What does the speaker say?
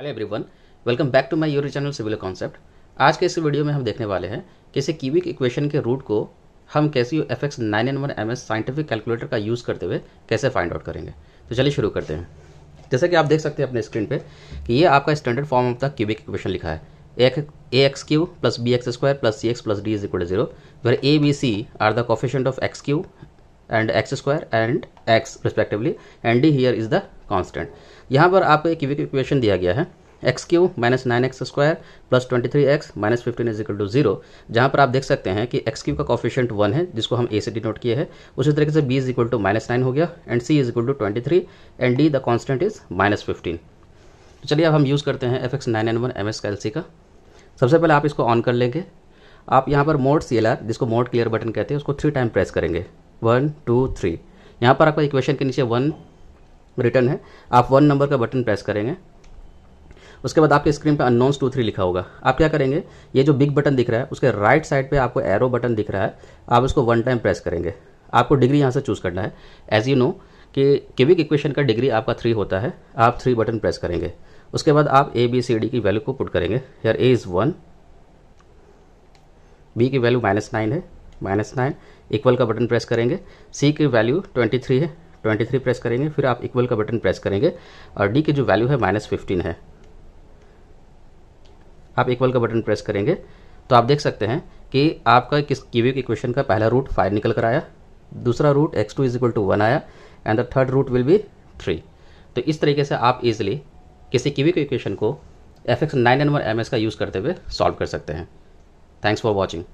hello everyone welcome back to my YouTube channel civil concept आज के इस video में हम देखने वाले हैं किसी क्यूबिक इक्वेशन के रूट को हम कैसे यू F X nine N one M S scientific calculator का यूज़ करते हुए कैसे फाइंड आउट करेंगे तो चलिए शुरू करते हैं जैसे कि आप देख सकते हैं अपने स्क्रीन पर कि ये आपका standard form of the cubic equation लिखा है A X cube plus B X square plus C X plus D is equal to zero where A B C are the coefficient of X cube and X square and X respectively and D here is the constant यहाँ पर आपको एक equation दिया गया है X cube minus nine X square plus twenty three X minus fifteen is equal to zero जहाँ पर आप देख सकते हैं कि एक्स क्यू का कॉफिशियंट वन है जिसको हम ए से डिनोट किए हैं उसी तरीके से B is equal to minus nine हो गया and C is equal to twenty three and D the constant is minus fifteen तो चलिए अब हम यूज़ करते हैं F X nine N one M S L C का सबसे पहले आप इसको ऑन कर लेंगे आप यहाँ पर मोड सी एल आर जिसको मोड क्लियर बटन कहते हैं उसको थ्री टाइम प्रेस करेंगे वन टू थ्री यहाँ पर आपका इक्वेशन के नीचे वन रिटर्न है आप वन नंबर का बटन प्रेस करेंगे उसके बाद आपके स्क्रीन पे अननोन्स टू थ्री लिखा होगा आप क्या करेंगे ये जो बिग बटन दिख रहा है उसके राइट साइड पे आपको एरो बटन दिख रहा है आप उसको वन टाइम प्रेस करेंगे आपको डिग्री यहाँ से चूज़ करना है एज यू नो कि क्यूबिक इक्वेशन का डिग्री आपका थ्री होता है आप थ्री बटन प्रेस करेंगे उसके बाद आप ए बी सी डी की वैल्यू को पुट करेंगे यार ए इज़ वन बी की वैल्यू माइनस नाइन है माइनस नाइन इक्वल का बटन प्रेस करेंगे सी की वैल्यू ट्वेंटी थ्री है ट्वेंटी थ्री प्रेस करेंगे फिर आप इक्वल का बटन प्रेस करेंगे और डी की जो वैल्यू है माइनस फिफ्टीन है आप इक्वल का बटन प्रेस करेंगे तो आप देख सकते हैं कि आपका किस कीविक इक्वेशन का पहला रूट फाइव निकल कर आया दूसरा root X two is equal to one आया and the third root will be three तो इस तरीके से आप इजिली किसी के इक्वेशन को F X nine N one M S का यूज़ करते हुए सॉल्व कर सकते हैं थैंक्स फॉर वॉचिंग